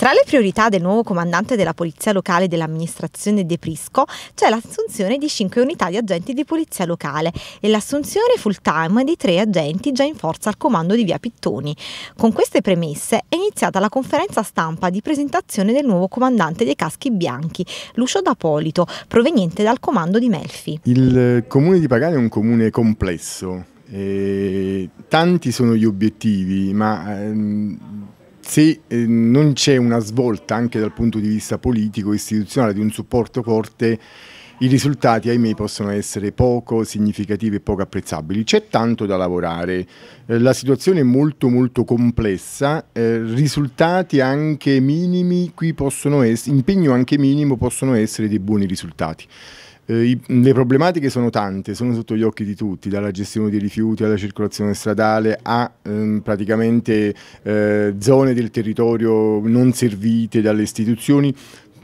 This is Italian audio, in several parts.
Tra le priorità del nuovo comandante della Polizia Locale dell'amministrazione De Prisco c'è l'assunzione di 5 unità di agenti di polizia locale e l'assunzione full time di 3 agenti già in forza al comando di Via Pittoni. Con queste premesse è iniziata la conferenza stampa di presentazione del nuovo comandante dei caschi bianchi, Lucio D'Apolito, proveniente dal comando di Melfi. Il comune di Pagani è un comune complesso. E tanti sono gli obiettivi, ma ehm se eh, non c'è una svolta anche dal punto di vista politico, istituzionale, di un supporto forte, i risultati, ahimè, possono essere poco significativi e poco apprezzabili. C'è tanto da lavorare, eh, la situazione è molto molto complessa, eh, risultati anche minimi, qui possono essere, impegno anche minimo possono essere dei buoni risultati. Eh, i, le problematiche sono tante, sono sotto gli occhi di tutti, dalla gestione dei rifiuti alla circolazione stradale a ehm, praticamente eh, zone del territorio non servite dalle istituzioni,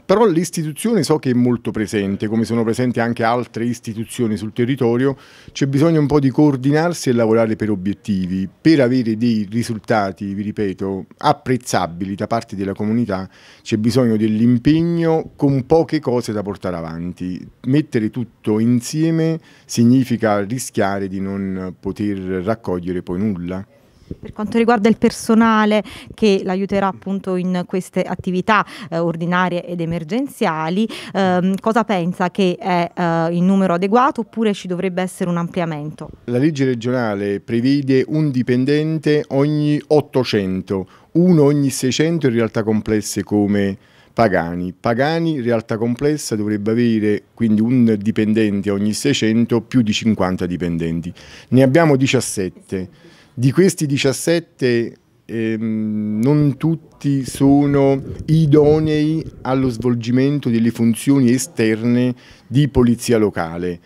però l'istituzione so che è molto presente, come sono presenti anche altre istituzioni sul territorio, c'è bisogno un po' di coordinarsi e lavorare per obiettivi, per avere dei risultati, vi ripeto, apprezzabili da parte della comunità, c'è bisogno dell'impegno con poche cose da portare avanti. Mettere tutto insieme significa rischiare di non poter raccogliere poi nulla. Per quanto riguarda il personale che l'aiuterà appunto in queste attività eh, ordinarie ed emergenziali, ehm, cosa pensa che è eh, il numero adeguato oppure ci dovrebbe essere un ampliamento? La legge regionale prevede un dipendente ogni 800, uno ogni 600 in realtà complesse come Pagani. Pagani, realtà complessa, dovrebbe avere quindi un dipendente ogni 600 più di 50 dipendenti. Ne abbiamo 17 di questi 17 ehm, non tutti sono idonei allo svolgimento delle funzioni esterne di polizia locale.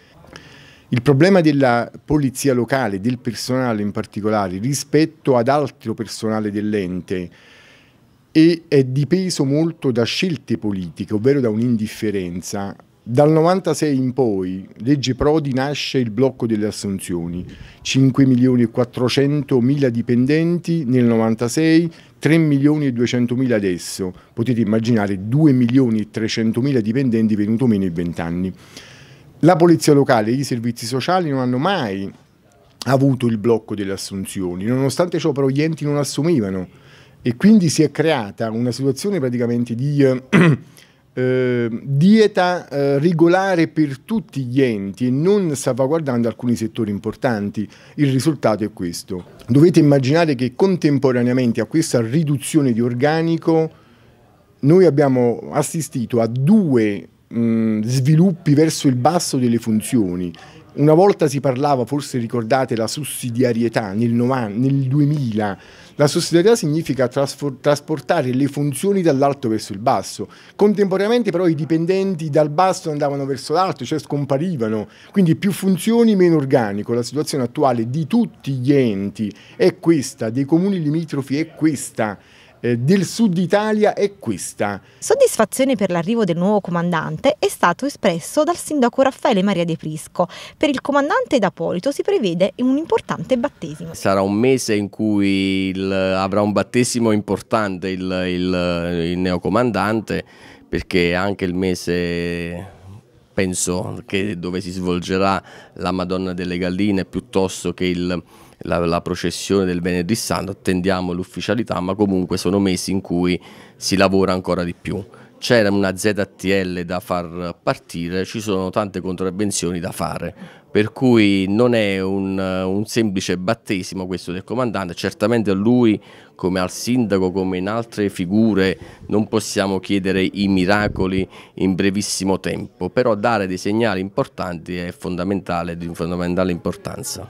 Il problema della polizia locale, del personale in particolare, rispetto ad altro personale dell'ente, è dipeso molto da scelte politiche, ovvero da un'indifferenza dal 96 in poi, legge Prodi, nasce il blocco delle assunzioni. 5 milioni e 400 mila dipendenti nel 96, 3 milioni e 200 mila adesso. Potete immaginare 2 milioni e 300 mila dipendenti venuto meno in 20 anni. La polizia locale e i servizi sociali non hanno mai avuto il blocco delle assunzioni, nonostante ciò però gli enti non assumevano e quindi si è creata una situazione praticamente di... Eh, eh, dieta eh, regolare per tutti gli enti e non salvaguardando alcuni settori importanti. Il risultato è questo. Dovete immaginare che contemporaneamente a questa riduzione di organico noi abbiamo assistito a due mh, sviluppi verso il basso delle funzioni una volta si parlava, forse ricordate, la sussidiarietà nel, 90, nel 2000. La sussidiarietà significa trasportare le funzioni dall'alto verso il basso. Contemporaneamente però i dipendenti dal basso andavano verso l'alto, cioè scomparivano. Quindi più funzioni, meno organico. La situazione attuale di tutti gli enti è questa, dei comuni limitrofi è questa eh, del sud Italia è questa. Soddisfazione per l'arrivo del nuovo comandante è stato espresso dal sindaco Raffaele Maria De Prisco. Per il comandante D'Apolito si prevede un importante battesimo. Sarà un mese in cui il, avrà un battesimo importante il, il, il neocomandante perché anche il mese penso che dove si svolgerà la Madonna delle Galline piuttosto che il, la, la, processione del Venerdì Santo, attendiamo l'ufficialità, ma comunque sono mesi in cui si lavora ancora di più. C'era una ZTL da far partire, ci sono tante contravvenzioni da fare per cui non è un, un, semplice battesimo questo del comandante, certamente a lui come al sindaco, come in altre figure, non possiamo chiedere i miracoli in brevissimo tempo, però dare dei segnali importanti è fondamentale, di fondamentale importanza.